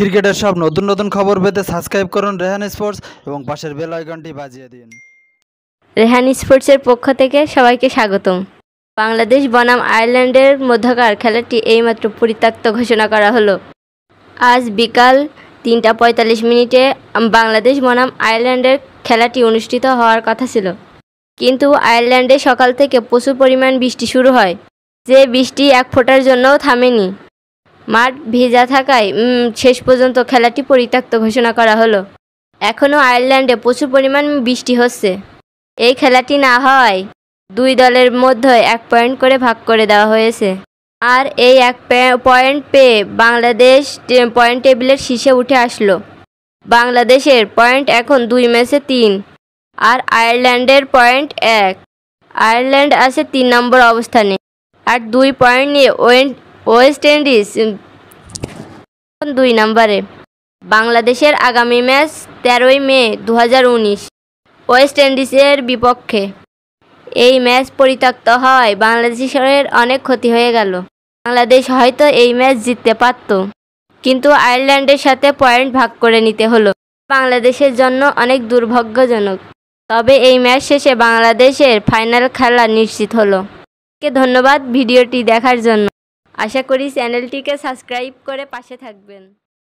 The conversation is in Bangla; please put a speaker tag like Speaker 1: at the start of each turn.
Speaker 1: ক্রিকেটের সব নতুন নতুন খবর পেতে সাবস্ক্রাইব করুন রেহান স্পোর্টস এবং পাশের বেল আইকনটি বাজিয়ে দিন রেহান স্পোর্টসের পক্ষ থেকে সবাইকে স্বাগতম বাংলাদেশ বনাম আয়ারল্যান্ডের মধ্যকার খেলাটি এইমাত্র পরিত্যক্ত ঘোষণা করা হলো আজ বিকাল তিনটা পঁয়তাল্লিশ মিনিটে বাংলাদেশ বনাম আয়ারল্যান্ডের খেলাটি অনুষ্ঠিত হওয়ার কথা ছিল কিন্তু আয়ারল্যান্ডে সকাল থেকে প্রচুর পরিমাণ বৃষ্টি শুরু হয় যে বৃষ্টি এক ফোঁটার জন্যও থামেনি মাঠ ভেজা থাকায় শেষ পর্যন্ত খেলাটি পরিত্যক্ত ঘোষণা করা হলো এখনও আয়ারল্যান্ডে প্রচুর পরিমাণ বৃষ্টি হচ্ছে এই খেলাটি না হওয়ায় দুই দলের মধ্যে এক পয়েন্ট করে ভাগ করে দেওয়া হয়েছে আর এই এক পয়েন্ট পেয়ে বাংলাদেশ পয়েন্ট টেবিলের শীর্ষে উঠে আসলো বাংলাদেশের পয়েন্ট এখন দুই ম্যাচে তিন আর আয়ারল্যান্ডের পয়েন্ট এক আয়ারল্যান্ড আছে তিন নম্বর অবস্থানে আর দুই পয়েন্ট নিয়ে ওয়েন্ট ওয়েস্ট ইন্ডিজ দুই নম্বরে বাংলাদেশের আগামী ম্যাচ তেরোই মে দু ওয়েস্ট ইন্ডিজের বিপক্ষে এই ম্যাচ পরিত্যক্ত হয় বাংলাদেশের অনেক ক্ষতি হয়ে গেল বাংলাদেশ হয়তো এই ম্যাচ জিততে পারত কিন্তু আয়ারল্যান্ডের সাথে পয়েন্ট ভাগ করে নিতে হলো বাংলাদেশের জন্য অনেক দুর্ভাগ্যজনক তবে এই ম্যাচ শেষে বাংলাদেশের ফাইনাল খেলা নিশ্চিত হলো ধন্যবাদ ভিডিওটি দেখার জন্য আশা করি চ্যানেলটিকে সাবস্ক্রাইব করে পাশে থাকবেন